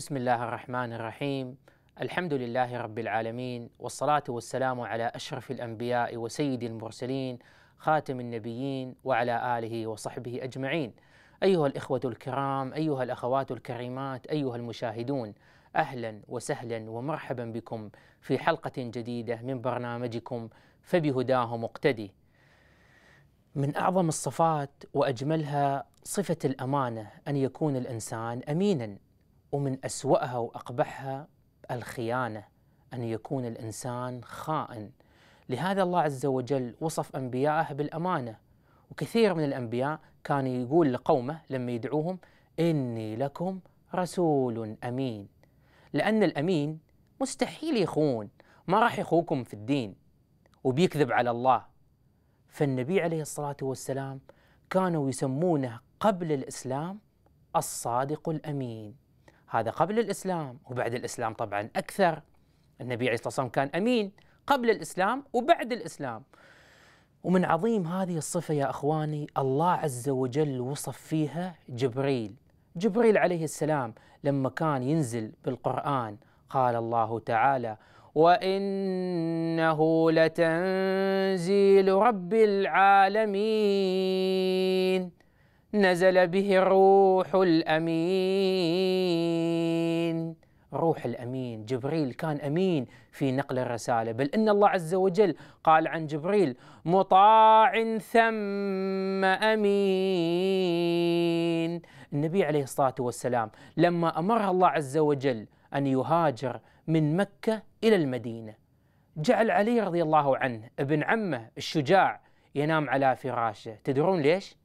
بسم الله الرحمن الرحيم الحمد لله رب العالمين والصلاة والسلام على أشرف الأنبياء وسيد المرسلين خاتم النبيين وعلى آله وصحبه أجمعين أيها الإخوة الكرام أيها الأخوات الكريمات أيها المشاهدون أهلا وسهلا ومرحبا بكم في حلقة جديدة من برنامجكم فبهداه مقتدي من أعظم الصفات وأجملها صفة الأمانة أن يكون الإنسان أمينا ومن أسوأها وأقبحها الخيانة أن يكون الإنسان خائن لهذا الله عز وجل وصف أنبياءه بالأمانة وكثير من الأنبياء كان يقول لقومه لما يدعوهم إني لكم رسول أمين لأن الأمين مستحيل يخون ما راح يخوكم في الدين وبيكذب على الله فالنبي عليه الصلاة والسلام كانوا يسمونه قبل الإسلام الصادق الأمين هذا قبل الإسلام وبعد الإسلام طبعا أكثر النبي عليه الصلاة والسلام كان أمين قبل الإسلام وبعد الإسلام ومن عظيم هذه الصفة يا أخواني الله عز وجل وصف فيها جبريل جبريل عليه السلام لما كان ينزل بالقرآن قال الله تعالى وإنه لتنزيل رب العالمين نزل به الروح الامين روح الامين جبريل كان امين في نقل الرساله بل ان الله عز وجل قال عن جبريل مطاع ثم امين النبي عليه الصلاه والسلام لما امره الله عز وجل ان يهاجر من مكه الى المدينه جعل علي رضي الله عنه ابن عمه الشجاع ينام على فراشه تدرون ليش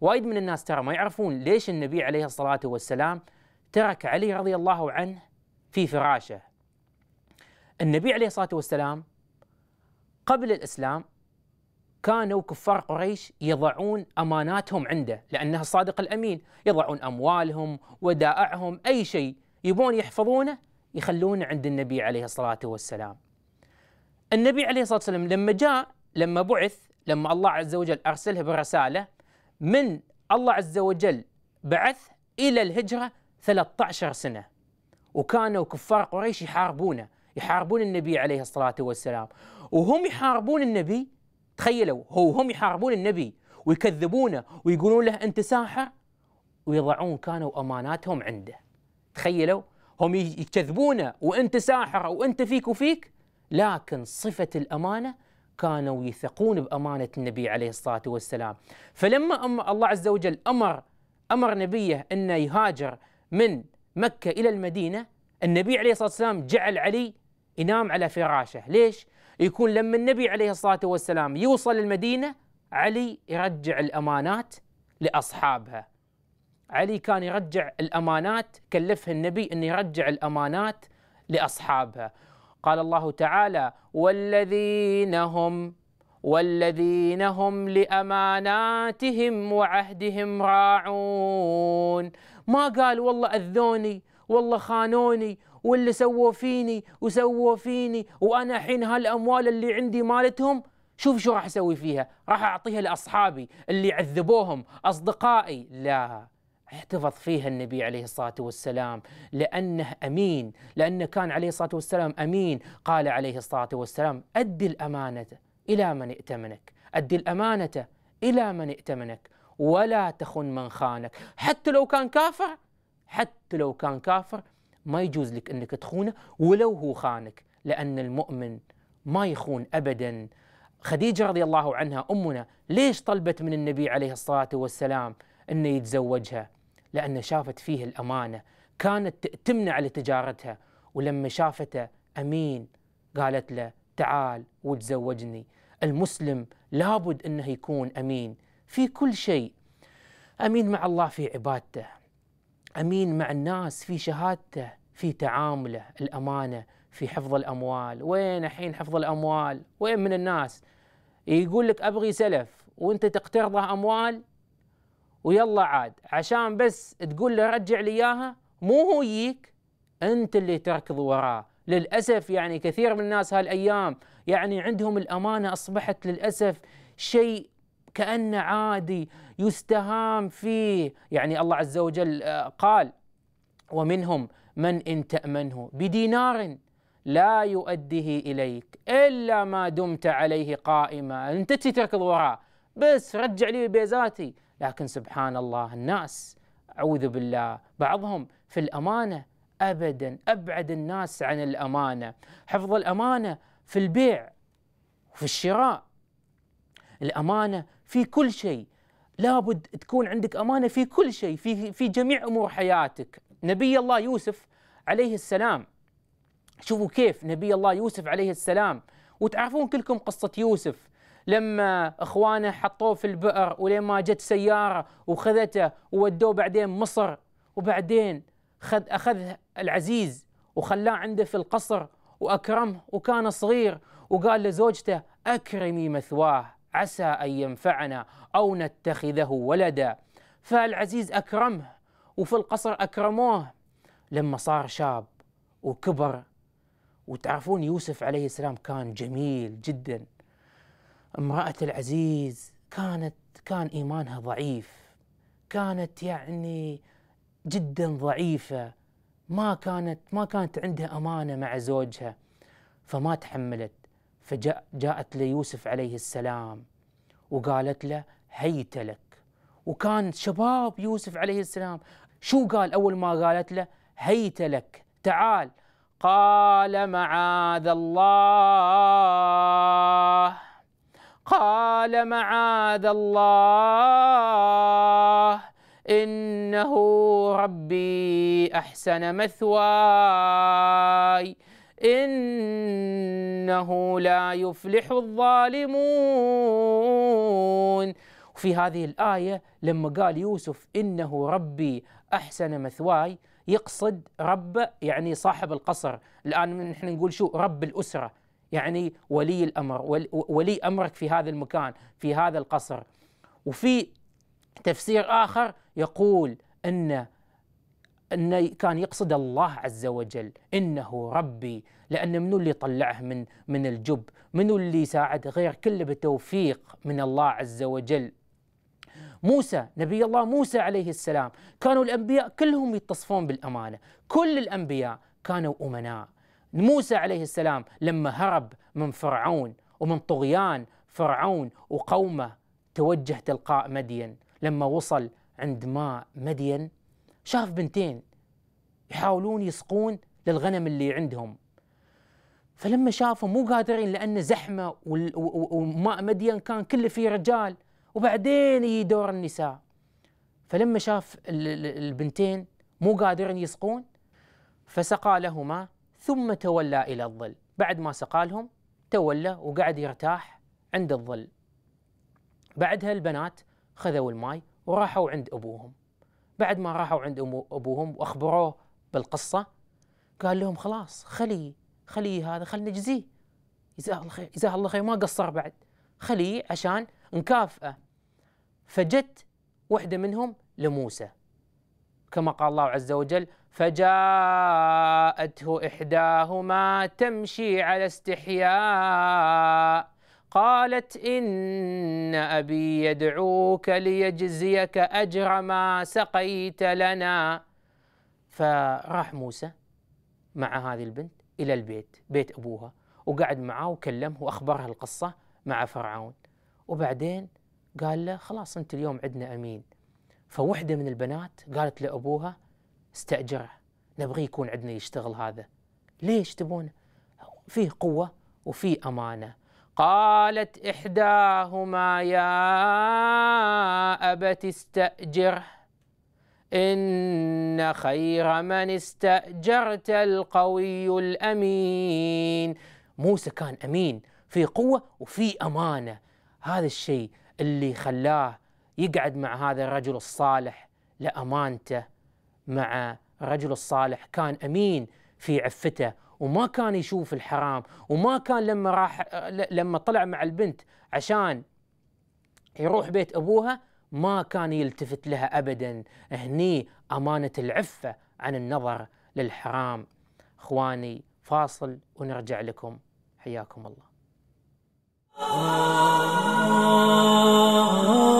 وايد من الناس ترى ما يعرفون ليش النبي عليه الصلاة والسلام ترك علي رضي الله عنه في فراشه النبي عليه الصلاة والسلام قبل الإسلام كانوا كفار قريش يضعون اماناتهم عنده لانه الصادق الامين، يضعون اموالهم، ودائعهم، اي شيء يبون يحفظونه يخلونه عند النبي عليه الصلاه والسلام. النبي عليه الصلاه والسلام لما جاء لما بعث لما الله عز وجل ارسله برساله من الله عز وجل بعث إلى الهجرة 13 سنة وكانوا كفار قريش يحاربونه يحاربون النبي عليه الصلاة والسلام وهم يحاربون النبي تخيلوا هو هم يحاربون النبي ويكذبونه ويقولون له أنت ساحر ويضعون كانوا أماناتهم عنده تخيلوا هم يكذبونه وأنت ساحر وأنت فيك وفيك لكن صفة الأمانة كانوا يثقون بأمانة النبي عليه الصلاة والسلام فلما أم الله عز وجل أمر أمر نبيه أن يهاجر من مكة إلى المدينة النبي عليه الصلاة والسلام جعل علي ينام على فراشه ليش؟ يكون لما النبي عليه الصلاة والسلام يوصل المدينة علي يرجع الأمانات لأصحابها علي كان يرجع الأمانات كلفها النبي أن يرجع الأمانات لأصحابها قال الله تعالى والذين هم والذين هم لأماناتهم وعهدهم راعون ما قال والله أذوني والله خانوني واللي سووا فيني وسووا فيني وأنا حين هالأموال اللي عندي مالتهم شوف شو راح أسوي فيها راح أعطيها لأصحابي اللي عذبوهم أصدقائي لا احتفظ فيها النبي عليه الصلاة والسلام لأنه أمين لأنه كان عليه الصلاة والسلام أمين قال عليه الصلاة والسلام أدي الأمانة إلى من ائتمنك أدي الأمانة إلى من ائتمنك ولا تخن من خانك حتى لو كان كافر حتى لو كان كافر ما يجوز لك أنك تخونه ولو هو خانك لأن المؤمن ما يخون أبدا خديجة رضي الله عنها أمنا ليش طلبت من النبي عليه الصلاة والسلام أنه يتزوجها لأن شافت فيه الأمانة كانت تمنع لتجارتها ولما شافته أمين قالت له تعال وتزوجني المسلم لابد أنه يكون أمين في كل شيء أمين مع الله في عبادته أمين مع الناس في شهادته في تعامله الأمانة في حفظ الأموال وين الحين حفظ الأموال وين من الناس يقول لك أبغي سلف وأنت تقترضه أموال ويلا عاد عشان بس تقول له رجع لي اياها مو هو يجيك انت اللي تركض وراه للاسف يعني كثير من الناس هالايام يعني عندهم الامانه اصبحت للاسف شيء كانه عادي يستهام فيه يعني الله عز وجل آه، قال ومنهم من ان تامنه بدينار لا يؤديه اليك الا ما دمت عليه قائما انت تركض وراه بس رجع لي بيزاتي لكن سبحان الله الناس أعوذ بالله بعضهم في الأمانة أبدا أبعد الناس عن الأمانة حفظ الأمانة في البيع وفي الشراء الأمانة في كل شيء لابد تكون عندك أمانة في كل شيء في, في جميع أمور حياتك نبي الله يوسف عليه السلام شوفوا كيف نبي الله يوسف عليه السلام وتعرفون كلكم قصة يوسف لما اخوانه حطوه في البئر ولما جت سياره وخذته وودوه بعدين مصر وبعدين خذ اخذ العزيز وخلاه عنده في القصر واكرمه وكان صغير وقال لزوجته اكرمي مثواه عسى ان ينفعنا او نتخذه ولدا فالعزيز اكرمه وفي القصر اكرموه لما صار شاب وكبر وتعرفون يوسف عليه السلام كان جميل جدا امرأة العزيز كانت كان إيمانها ضعيف كانت يعني جدا ضعيفة ما كانت ما كانت عندها أمانة مع زوجها فما تحملت فجاءت ليوسف عليه السلام وقالت له هيت لك وكان شباب يوسف عليه السلام شو قال أول ما قالت له هيت لك تعال قال معاذ الله قال معاذ الله إنه ربي أحسن مثواي إنه لا يفلح الظالمون في هذه الآية لما قال يوسف إنه ربي أحسن مثواي يقصد رب يعني صاحب القصر الآن نحن نقول شو رب الأسرة يعني ولي الامر ولي امرك في هذا المكان في هذا القصر وفي تفسير اخر يقول ان ان كان يقصد الله عز وجل انه ربي لان منو اللي طلعه من من الجب منو اللي ساعد غير كله بتوفيق من الله عز وجل موسى نبي الله موسى عليه السلام كانوا الانبياء كلهم يتصفون بالامانه كل الانبياء كانوا امناء موسى عليه السلام لما هرب من فرعون ومن طغيان فرعون وقومه توجه تلقاء مدين لما وصل عند ماء مدين شاف بنتين يحاولون يسقون للغنم اللي عندهم فلما شافوا مو قادرين لأن زحمة وماء مدين كان كله فيه رجال وبعدين يجي دور النساء فلما شاف البنتين مو قادرين يسقون فسقى لهما ثم تولى إلى الظل بعد ما سقالهم تولى وقعد يرتاح عند الظل بعدها البنات خذوا الماي وراحوا عند أبوهم بعد ما راحوا عند أبوهم وأخبروه بالقصة قال لهم خلاص خلي خلي هذا خل نجزيه جزاه الله خير جزاه الله خير ما قصر بعد خليه عشان نكافئه فجت وحده منهم لموسى كما قال الله عز وجل فجاءته إحداهما تمشي على استحياء قالت إن أبي يدعوك ليجزيك أجر ما سقيت لنا فراح موسى مع هذه البنت إلى البيت بيت أبوها وقعد معاه وكلمه وأخبرها القصة مع فرعون وبعدين قال له خلاص أنت اليوم عندنا أمين فوحدة من البنات قالت لأبوها استأجره نبغيه يكون عندنا يشتغل هذا ليش تبون فيه قوة وفيه أمانة قالت إحداهما يا أبت استأجره إن خير من استأجرت القوي الأمين موسى كان أمين في قوة وفي أمانة هذا الشيء اللي خلاه يقعد مع هذا الرجل الصالح لأمانته مع الرجل الصالح كان امين في عفته وما كان يشوف الحرام وما كان لما راح لما طلع مع البنت عشان يروح بيت ابوها ما كان يلتفت لها ابدا هني امانه العفه عن النظر للحرام اخواني فاصل ونرجع لكم حياكم الله